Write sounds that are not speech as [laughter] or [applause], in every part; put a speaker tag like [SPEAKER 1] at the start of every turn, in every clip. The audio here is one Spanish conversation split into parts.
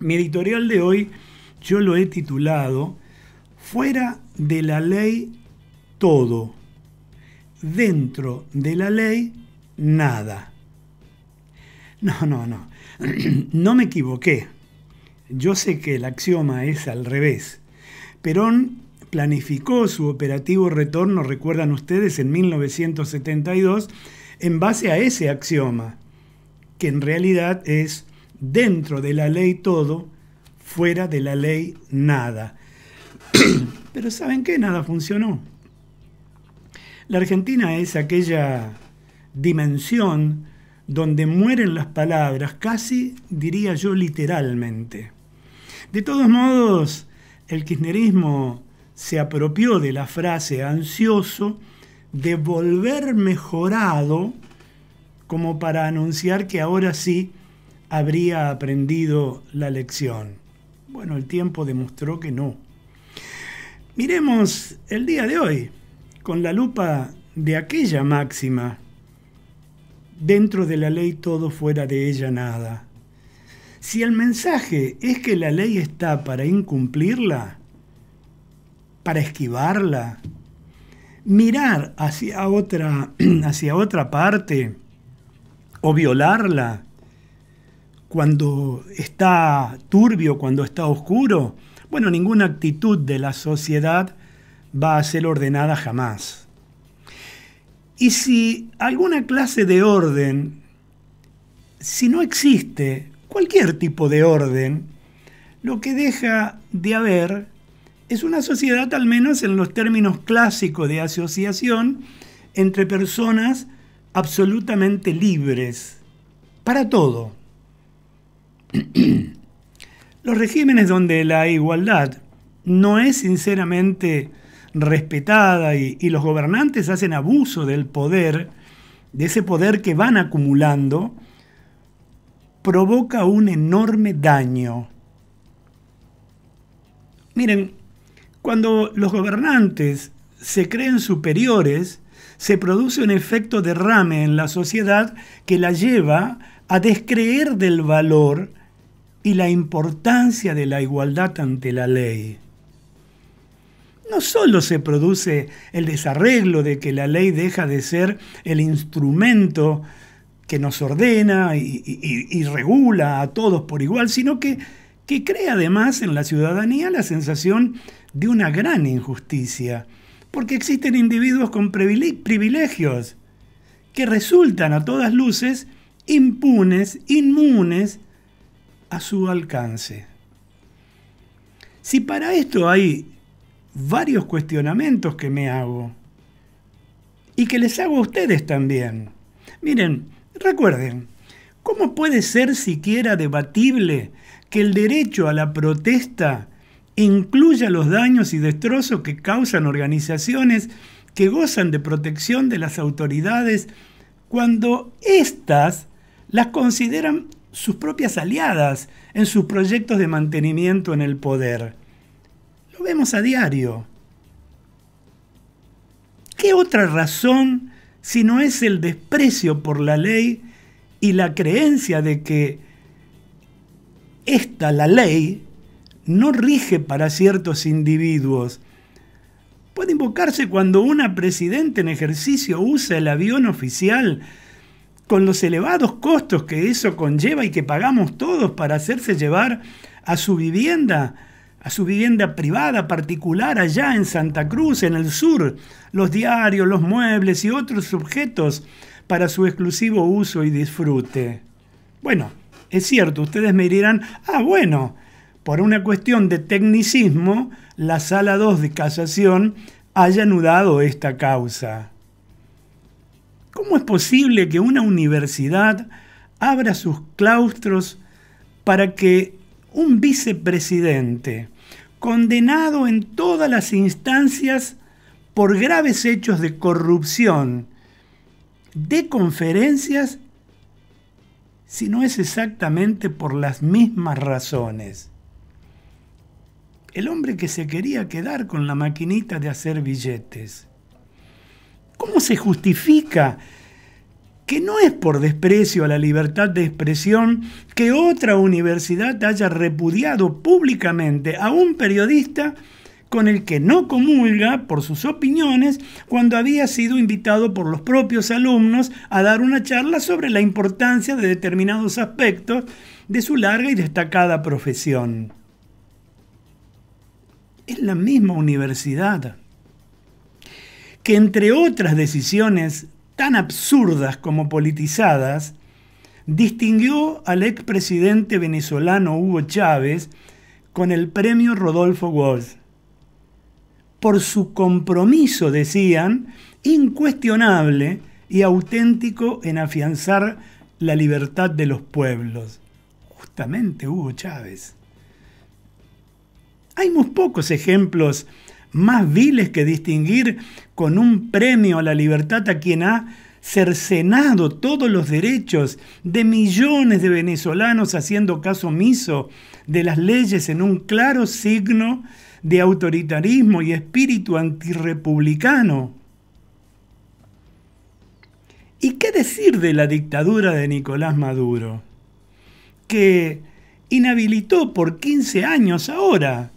[SPEAKER 1] Mi editorial de hoy yo lo he titulado Fuera de la ley todo, dentro de la ley nada. No, no, no, [clears throat] no me equivoqué. Yo sé que el axioma es al revés. Perón planificó su operativo retorno, recuerdan ustedes, en 1972, en base a ese axioma, que en realidad es dentro de la ley todo, fuera de la ley nada. [clears throat] Pero ¿saben qué? Nada funcionó. La Argentina es aquella dimensión donde mueren las palabras, casi diría yo literalmente. De todos modos, el kirchnerismo se apropió de la frase ansioso de volver mejorado como para anunciar que ahora sí habría aprendido la lección. Bueno, el tiempo demostró que no. Miremos el día de hoy con la lupa de aquella máxima. Dentro de la ley todo, fuera de ella nada. Si el mensaje es que la ley está para incumplirla, para esquivarla, mirar hacia otra, [clears throat] hacia otra parte o violarla, cuando está turbio, cuando está oscuro, bueno, ninguna actitud de la sociedad va a ser ordenada jamás. Y si alguna clase de orden, si no existe cualquier tipo de orden, lo que deja de haber es una sociedad, al menos en los términos clásicos de asociación, entre personas absolutamente libres para todo. [clears throat] Los regímenes donde la igualdad no es sinceramente respetada y, los gobernantes hacen abuso del poder, de ese poder que van acumulando, provoca un enorme daño. Miren, cuando los gobernantes se creen superiores, se produce un efecto derrame en la sociedad que la lleva a descreer del valor y la importancia de la igualdad ante la ley. No solo se produce el desarreglo de que la ley deja de ser el instrumento que nos ordena y, regula a todos por igual, sino que crea además en la ciudadanía la sensación de una gran injusticia, porque existen individuos con privilegios que resultan a todas luces impunes, inmunes a su alcance. Si para esto hay varios cuestionamientos que me hago y que les hago a ustedes también. Miren, recuerden, ¿cómo puede ser siquiera debatible que el derecho a la protesta incluya los daños y destrozos que causan organizaciones que gozan de protección de las autoridades cuando estas las consideran sus propias aliadas en sus proyectos de mantenimiento en el poder. Lo vemos a diario. ¿Qué otra razón si no es el desprecio por la ley y la creencia de que esta, la ley, no rige para ciertos individuos? Puede invocarse cuando una presidenta en ejercicio usa el avión oficial con los elevados costos que eso conlleva y que pagamos todos para hacerse llevar a su vivienda, a su vivienda privada, particular, allá en Santa Cruz, en el sur, los diarios, los muebles y otros objetos para su exclusivo uso y disfrute. Bueno, es cierto, ustedes me dirán, ah, bueno, por una cuestión de tecnicismo, la sala 2 de casación haya anudado esta causa. ¿Cómo es posible que una universidad abra sus claustros para que un vicepresidente, condenado en todas las instancias por graves hechos de corrupción, dé conferencias si no es exactamente por las mismas razones? El hombre que se quería quedar con la maquinita de hacer billetes. ¿Cómo se justifica que no es por desprecio a la libertad de expresión que otra universidad haya repudiado públicamente a un periodista con el que no comulga por sus opiniones cuando había sido invitado por los propios alumnos a dar una charla sobre la importancia de determinados aspectos de su larga y destacada profesión. Es la misma universidad que entre otras decisiones tan absurdas como politizadas, distinguió al expresidente venezolano Hugo Chávez con el premio Rodolfo Walsh. Por su compromiso, decían, incuestionable y auténtico en afianzar la libertad de los pueblos. Justamente Hugo Chávez. Hay muy pocos ejemplos más viles que distinguir con un premio a la libertad a quien ha cercenado todos los derechos de millones de venezolanos haciendo caso omiso de las leyes en un claro signo de autoritarismo y espíritu antirrepublicano. ¿Y qué decir de la dictadura de Nicolás Maduro? Que inhabilitó por 15 años ahora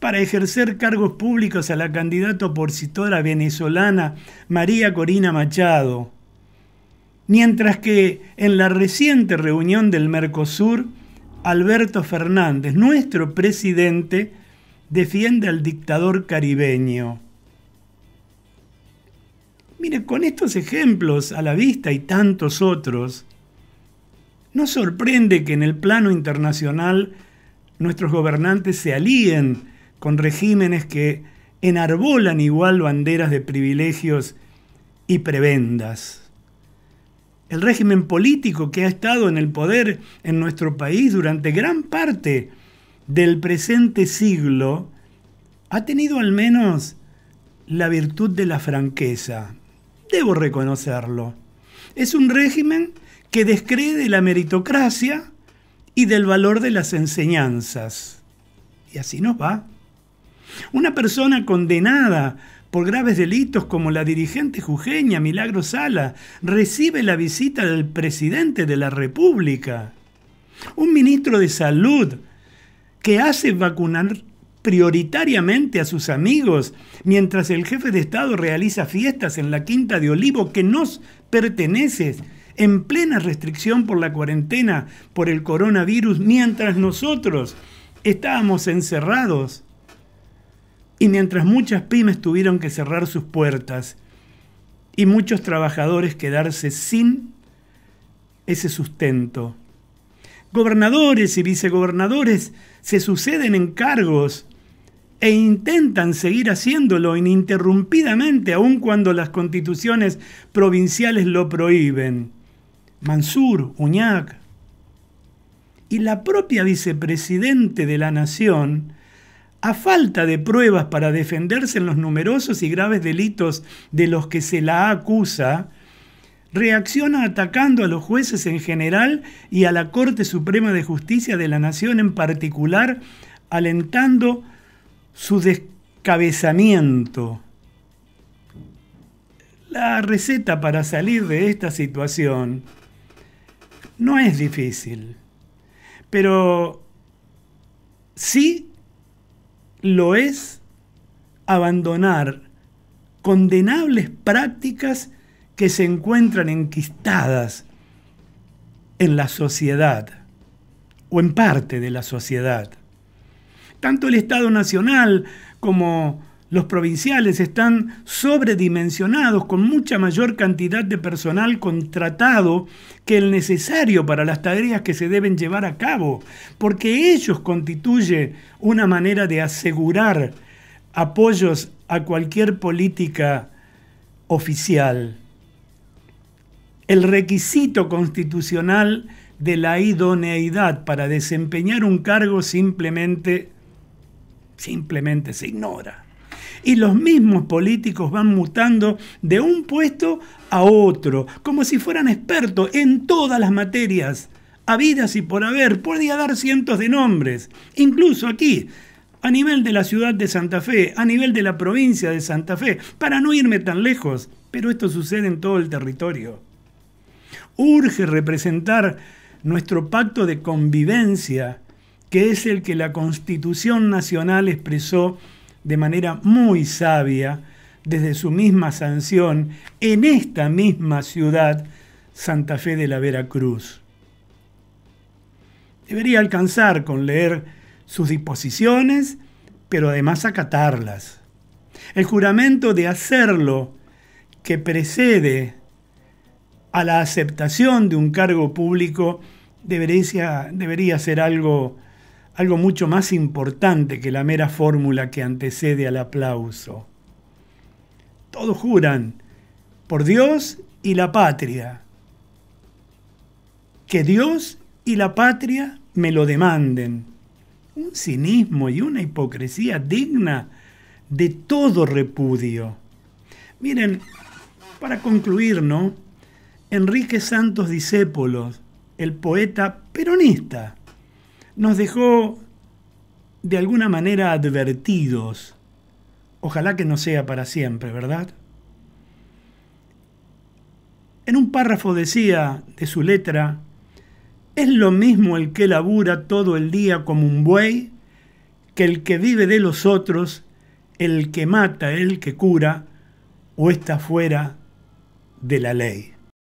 [SPEAKER 1] para ejercer cargos públicos a la candidata opositora venezolana María Corina Machado. Mientras que en la reciente reunión del Mercosur, Alberto Fernández, nuestro presidente, defiende al dictador caribeño. Mire, con estos ejemplos a la vista y tantos otros, no sorprende que en el plano internacional nuestros gobernantes se alíen con regímenes que enarbolan igual banderas de privilegios y prebendas. El régimen político que ha estado en el poder en nuestro país durante gran parte del presente siglo ha tenido al menos la virtud de la franqueza. Debo reconocerlo. Es un régimen que descree de la meritocracia y del valor de las enseñanzas. Y así nos va. Una persona condenada por graves delitos como la dirigente jujeña Milagro Sala recibe la visita del presidente de la República. Un ministro de salud que hace vacunar prioritariamente a sus amigos, mientras el jefe de Estado realiza fiestas en la Quinta de Olivo que nos pertenece, en plena restricción por la cuarentena por el coronavirus, mientras nosotros estábamos encerrados y mientras muchas pymes tuvieron que cerrar sus puertas y muchos trabajadores quedarse sin ese sustento. Gobernadores y vicegobernadores se suceden en cargos e intentan seguir haciéndolo ininterrumpidamente aun cuando las constituciones provinciales lo prohíben. Mansur, Uñac. Y la propia vicepresidente de la Nación a falta de pruebas para defenderse en los numerosos y graves delitos de los que se la acusa, reacciona atacando a los jueces en general y a la Corte Suprema de Justicia de la Nación en particular, alentando su descabezamiento. La receta para salir de esta situación no es difícil, pero sí lo es abandonar condenables prácticas que se encuentran enquistadas en la sociedad o en parte de la sociedad. Tanto el Estado Nacional como los provinciales están sobredimensionados con mucha mayor cantidad de personal contratado que el necesario para las tareas que se deben llevar a cabo, porque ellos constituyen una manera de asegurar apoyos a cualquier política oficial. El requisito constitucional de la idoneidad para desempeñar un cargo simplemente simplemente se ignora. Y los mismos políticos van mutando de un puesto a otro, como si fueran expertos en todas las materias, habidas y por haber, podría dar cientos de nombres, incluso aquí, a nivel de la ciudad de Santa Fe, a nivel de la provincia de Santa Fe, para no irme tan lejos, pero esto sucede en todo el territorio. Urge representar nuestro pacto de convivencia, que es el que la Constitución Nacional expresó de manera muy sabia desde su misma sanción en esta misma ciudad, Santa Fe de la Veracruz. Debería alcanzar con leer sus disposiciones, pero además acatarlas. El juramento de hacerlo que precede a la aceptación de un cargo público debería, debería ser algo algo mucho más importante que la mera fórmula que antecede al aplauso. Todos juran por Dios y la patria, que Dios y la patria me lo demanden. Un cinismo y una hipocresía digna de todo repudio. Miren, para concluir, ¿no? Enrique Santos Disépolos, el poeta peronista, nos dejó de alguna manera advertidos. Ojalá que no sea para siempre, ¿verdad? En un párrafo decía de su letra, es lo mismo el que labura todo el día como un buey que el que vive de los otros, el que mata, el que cura, o está fuera de la ley.